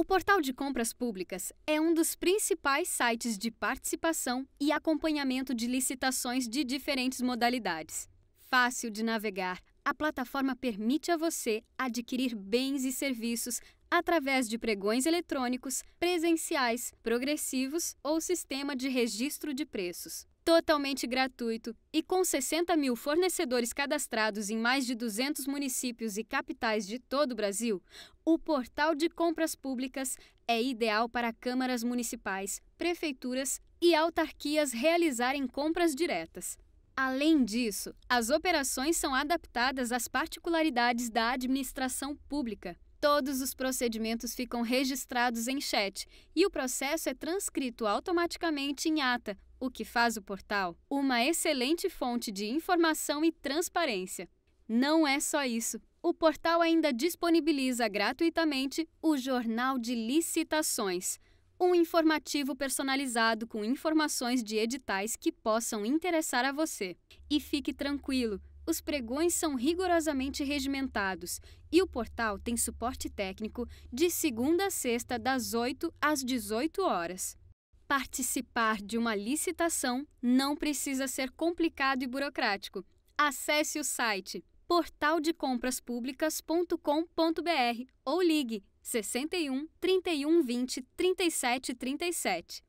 O Portal de Compras Públicas é um dos principais sites de participação e acompanhamento de licitações de diferentes modalidades. Fácil de navegar, a plataforma permite a você adquirir bens e serviços através de pregões eletrônicos, presenciais, progressivos ou sistema de registro de preços totalmente gratuito e com 60 mil fornecedores cadastrados em mais de 200 municípios e capitais de todo o Brasil, o portal de compras públicas é ideal para câmaras municipais, prefeituras e autarquias realizarem compras diretas. Além disso, as operações são adaptadas às particularidades da administração pública. Todos os procedimentos ficam registrados em chat e o processo é transcrito automaticamente em ata, o que faz o portal uma excelente fonte de informação e transparência. Não é só isso. O portal ainda disponibiliza gratuitamente o Jornal de Licitações, um informativo personalizado com informações de editais que possam interessar a você. E fique tranquilo, os pregões são rigorosamente regimentados e o portal tem suporte técnico de segunda a sexta, das 8 às 18 horas participar de uma licitação não precisa ser complicado e burocrático. Acesse o site portaldecompraspublicas.com.br ou ligue 61 31 20 37 37.